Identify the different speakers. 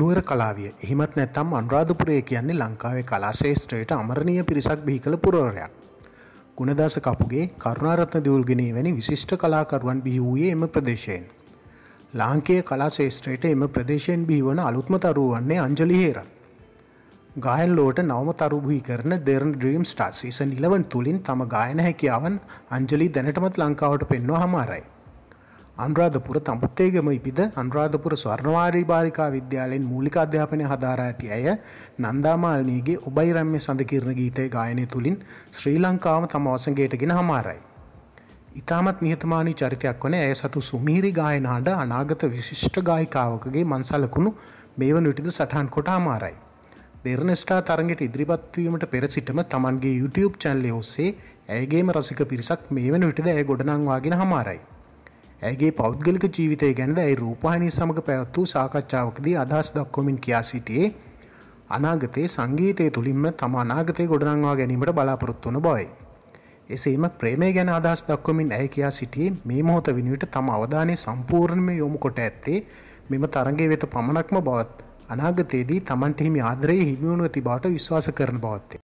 Speaker 1: නුවර කලාවිය එහිමත් නැත්තම් අනුරාධපුරය කියන්නේ ලංකාවේ කලා ශේෂත්‍රයට අමරණය පිරිසක් බිහි කළ පුරෝරයක්. ගුණදාස කපුගේ කරුණාරත්න දවල්ගෙනී වැනි විශිෂ්ට කලාකරුවන් බිහි වූයේ එම ප්‍රදේශයෙන්. ලාංකයේ කලා ශේෂත්‍රයට එම ප්‍රදේශයෙන් බිහිවන අලුත්ම තරුව වන්නේ අංජලිහේර. ගායන් ලෝට නවම තරුභහි කරන Derana dream star season eleven තුළින් තම ගායන හැකියාවන් අංජලි දැනටමත් ලංකාවට පෙන්වා හමාරයි. අනුරාධපුර තමුත්තේගම ඉපිද අනුරාධපුර ස්වර්ණවාරී බාරිකා විද්‍යාලයෙන් මූලික අධ්‍යාපනය හදාරා ඇති අය නන්දාමාලිනීගේ ඔබයි රම්‍ය සඳකිරණ ගීතය ගායනය තුළින් ශ්‍රී ලංකාවම තම වසඟයටගෙන හමාරයි. ඉතාමත් නිහතමානී චරිතයක් වන ඇය සතු සුමීරි ගායනාට අනාගත විශිෂ්ට ගායිකාවකගේ මන්සලකුණු මේ වන විටිද සටහන් කොට හමාරයි. දෙරනස්ටා තරගෙට ඉදිරිපත්වීමට පෙරසිටම තමන්ගේ YouTube චැල්ලය ඔස්සේ ඇයගේම රසික පිරිසක් මේ වන විටද ඇය ගොඩනංවාගෙන හමාරයි. ඇගේ පෞද්ගලික ජීවිතය ගැනද ඇයි රූපහනි සමඟ පැවැත් වූ සාකච්ඡාවකදී අදහස් දක්කොමින් කියා සිටියේ අනාගතයේ සංගීතය තුළින්ම තම අනාගතය ගොඩනංවා ගැනීමට බලාපොරොත්තු වන බවයි. එසේම ප්‍රේමය ගැන අදහස් දක්වමින් ඇය කියා සිටියේ මේ මොහොත වෙනුවට තම අවධානය සම්පූර්ණම යොමු කොට ඇත්තේ මෙම තරගේ වෙත පමණක්ම බවත් අනාගතයේදී තමන්ට හිමි ආදරයේ හිමිවුණු ඇති බවට විශ්වාස කරන බවත්තේ.